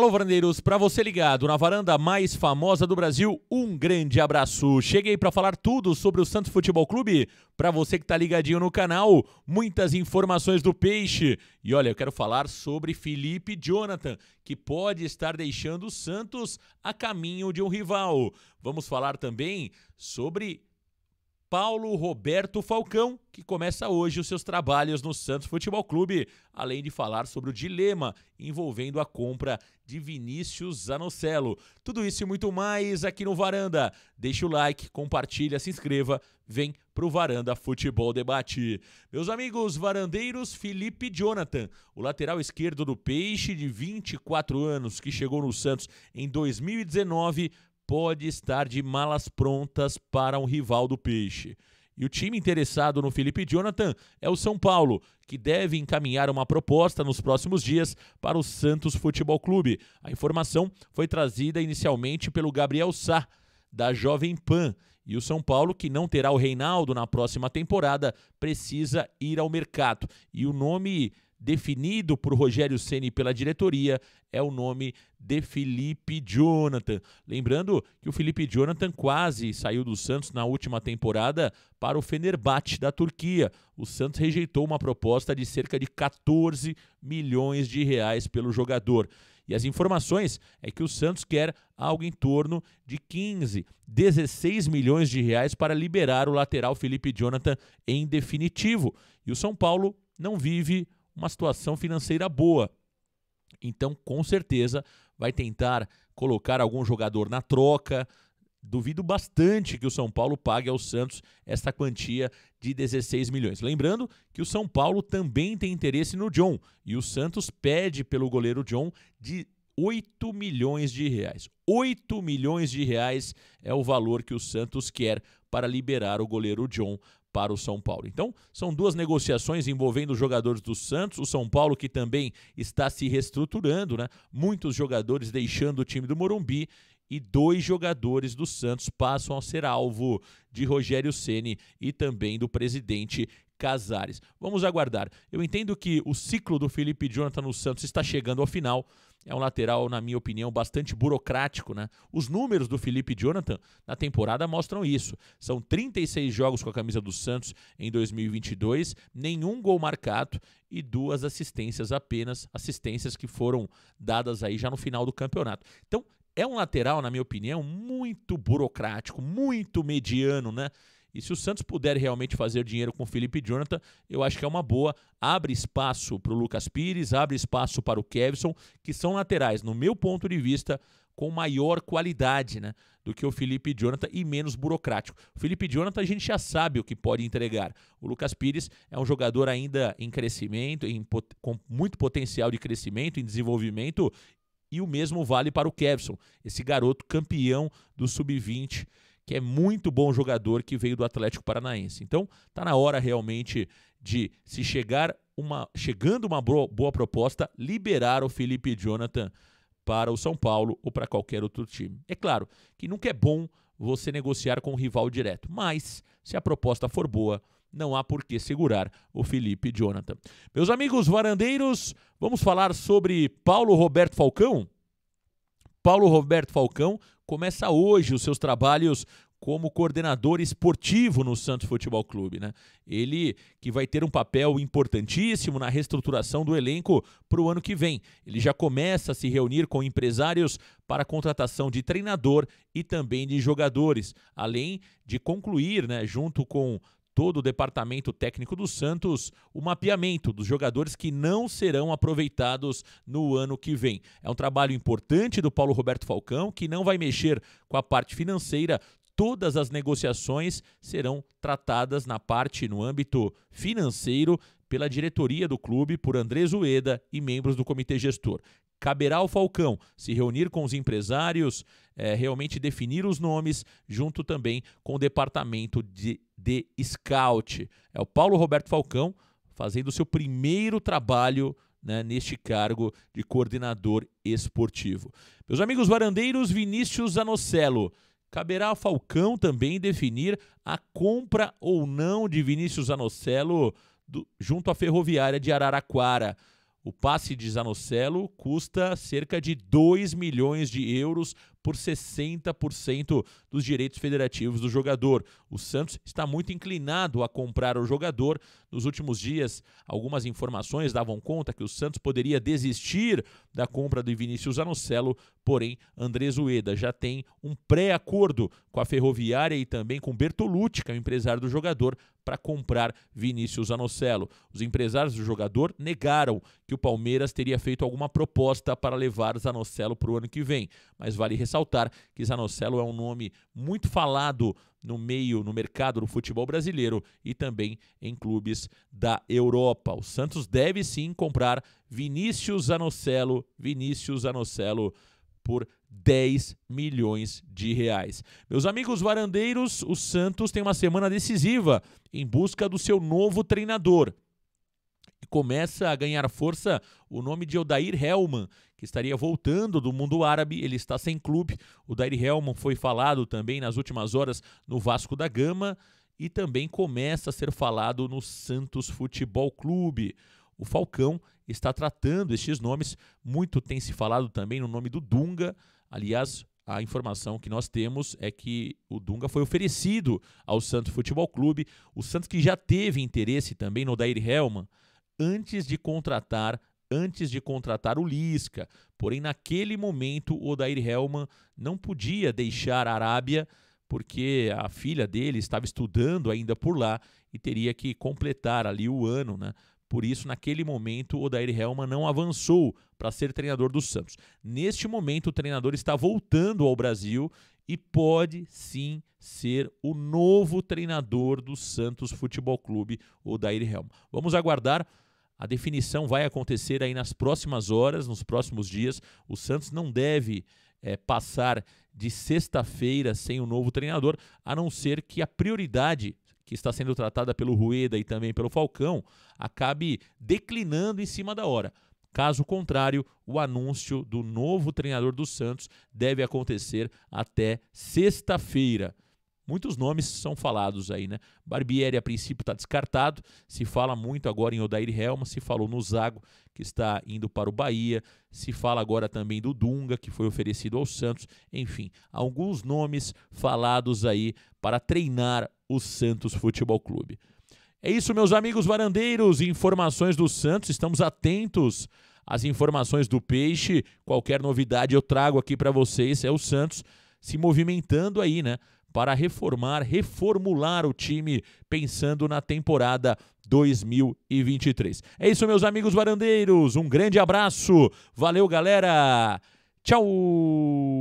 Alô, varandeiros, para você ligado na varanda mais famosa do Brasil, um grande abraço. Cheguei para falar tudo sobre o Santos Futebol Clube. Para você que tá ligadinho no canal, muitas informações do peixe. E olha, eu quero falar sobre Felipe Jonathan, que pode estar deixando o Santos a caminho de um rival. Vamos falar também sobre Paulo Roberto Falcão, que começa hoje os seus trabalhos no Santos Futebol Clube, além de falar sobre o dilema envolvendo a compra de Vinícius Zanocelo. Tudo isso e muito mais aqui no Varanda. Deixa o like, compartilha, se inscreva, vem pro Varanda Futebol Debate. Meus amigos varandeiros, Felipe Jonathan, o lateral esquerdo do Peixe de 24 anos, que chegou no Santos em 2019, pode estar de malas prontas para um rival do Peixe. E o time interessado no Felipe Jonathan é o São Paulo, que deve encaminhar uma proposta nos próximos dias para o Santos Futebol Clube. A informação foi trazida inicialmente pelo Gabriel Sá, da Jovem Pan. E o São Paulo, que não terá o Reinaldo na próxima temporada, precisa ir ao mercado. E o nome definido por Rogério Ceni e pela diretoria é o nome de Felipe Jonathan. Lembrando que o Felipe Jonathan quase saiu do Santos na última temporada para o Fenerbahçe da Turquia. O Santos rejeitou uma proposta de cerca de 14 milhões de reais pelo jogador. E as informações é que o Santos quer algo em torno de 15, 16 milhões de reais para liberar o lateral Felipe Jonathan em definitivo. E o São Paulo não vive uma situação financeira boa. Então, com certeza, vai tentar colocar algum jogador na troca. Duvido bastante que o São Paulo pague ao Santos esta quantia de 16 milhões. Lembrando que o São Paulo também tem interesse no John e o Santos pede pelo goleiro John de 8 milhões de reais. 8 milhões de reais é o valor que o Santos quer para liberar o goleiro John para o São Paulo. Então, são duas negociações envolvendo os jogadores do Santos, o São Paulo que também está se reestruturando, né? Muitos jogadores deixando o time do Morumbi e dois jogadores do Santos passam a ser alvo de Rogério Ceni e também do presidente Casares. Vamos aguardar. Eu entendo que o ciclo do Felipe Jonathan no Santos está chegando ao final é um lateral, na minha opinião, bastante burocrático. Né? Os números do Felipe Jonathan na temporada mostram isso. São 36 jogos com a camisa do Santos em 2022, nenhum gol marcado e duas assistências apenas, assistências que foram dadas aí já no final do campeonato. Então, é um lateral, na minha opinião, muito burocrático, muito mediano, né? E se o Santos puder realmente fazer dinheiro com o Felipe Jonathan, eu acho que é uma boa. Abre espaço para o Lucas Pires, abre espaço para o Kevson, que são laterais, no meu ponto de vista, com maior qualidade né, do que o Felipe Jonathan e menos burocrático. O Felipe Jonathan a gente já sabe o que pode entregar. O Lucas Pires é um jogador ainda em crescimento, em, com muito potencial de crescimento, em desenvolvimento, e o mesmo vale para o Kevson, esse garoto campeão do Sub-20 que é muito bom jogador que veio do Atlético Paranaense. Então, tá na hora realmente de se chegar uma chegando uma boa, proposta, liberar o Felipe Jonathan para o São Paulo ou para qualquer outro time. É claro que nunca é bom você negociar com o rival direto, mas se a proposta for boa, não há por que segurar o Felipe Jonathan. Meus amigos varandeiros, vamos falar sobre Paulo Roberto Falcão? Paulo Roberto Falcão começa hoje os seus trabalhos como coordenador esportivo no Santos Futebol Clube, né? Ele que vai ter um papel importantíssimo na reestruturação do elenco para o ano que vem. Ele já começa a se reunir com empresários para a contratação de treinador e também de jogadores, além de concluir, né, junto com todo o departamento técnico do Santos o mapeamento dos jogadores que não serão aproveitados no ano que vem. É um trabalho importante do Paulo Roberto Falcão, que não vai mexer com a parte financeira, todas as negociações serão tratadas na parte, no âmbito financeiro, pela diretoria do clube, por André Zueda e membros do comitê gestor. Caberá ao Falcão se reunir com os empresários, é, realmente definir os nomes, junto também com o departamento de, de scout. É o Paulo Roberto Falcão fazendo seu primeiro trabalho né, neste cargo de coordenador esportivo. Meus amigos varandeiros, Vinícius Anocelo. Caberá ao Falcão também definir a compra ou não de Vinícius Anocelo do, junto à Ferroviária de Araraquara. O passe de Zanocelo custa cerca de 2 milhões de euros por 60% dos direitos federativos do jogador. O Santos está muito inclinado a comprar o jogador. Nos últimos dias, algumas informações davam conta que o Santos poderia desistir da compra do Vinícius Zanocelo, porém, Andrés Ueda já tem um pré-acordo com a Ferroviária e também com Bertolucci, que é o empresário do jogador, para comprar Vinícius Anocelo. Os empresários do jogador negaram que o Palmeiras teria feito alguma proposta para levar Zanocelo para o ano que vem, mas vale ressaltar que Zanocelo é um nome muito falado no meio, no mercado do futebol brasileiro e também em clubes da Europa. O Santos deve sim comprar Vinícius Anocelo, Vinícius Anocelo por 10 milhões de reais. Meus amigos varandeiros, o Santos tem uma semana decisiva em busca do seu novo treinador. E começa a ganhar força o nome de Odair Hellman, que estaria voltando do mundo árabe, ele está sem clube. O Odair Hellman foi falado também nas últimas horas no Vasco da Gama e também começa a ser falado no Santos Futebol Clube. O Falcão está tratando estes nomes, muito tem se falado também no nome do Dunga, Aliás, a informação que nós temos é que o Dunga foi oferecido ao Santos Futebol Clube, o Santos que já teve interesse também no Dair Helman antes de contratar antes de contratar o Lisca. Porém, naquele momento, o Dair Helman não podia deixar a Arábia, porque a filha dele estava estudando ainda por lá e teria que completar ali o ano né, por isso, naquele momento, o Odair Helman não avançou para ser treinador do Santos. Neste momento, o treinador está voltando ao Brasil e pode sim ser o novo treinador do Santos Futebol Clube, o Dair Helman. Vamos aguardar. A definição vai acontecer aí nas próximas horas, nos próximos dias. O Santos não deve é, passar de sexta-feira sem o um novo treinador, a não ser que a prioridade que está sendo tratada pelo Rueda e também pelo Falcão, acabe declinando em cima da hora. Caso contrário, o anúncio do novo treinador do Santos deve acontecer até sexta-feira muitos nomes são falados aí, né? Barbieri, a princípio, está descartado. Se fala muito agora em Odair Helma, se falou no Zago, que está indo para o Bahia, se fala agora também do Dunga, que foi oferecido ao Santos. Enfim, alguns nomes falados aí para treinar o Santos Futebol Clube. É isso, meus amigos varandeiros. Informações do Santos, estamos atentos às informações do Peixe. Qualquer novidade eu trago aqui para vocês. É o Santos se movimentando aí, né? para reformar, reformular o time pensando na temporada 2023. É isso, meus amigos varandeiros. Um grande abraço. Valeu, galera. Tchau.